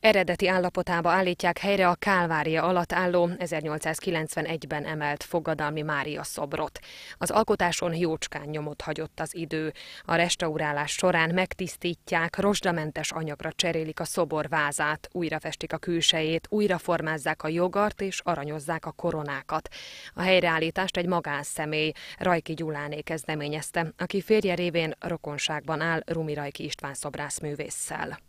Eredeti állapotába állítják helyre a Kálvária alatt álló 1891-ben emelt fogadalmi Mária szobrot. Az alkotáson jócskán nyomot hagyott az idő. A restaurálás során megtisztítják, rozsdamentes anyagra cserélik a szobor vázát, újrafestik a külsejét, újraformázzák a jogart és aranyozzák a koronákat. A helyreállítást egy magánszemély, Rajki Gyuláné kezdeményezte, aki férje révén rokonságban áll Rumi Rajki István szobrászművésszel.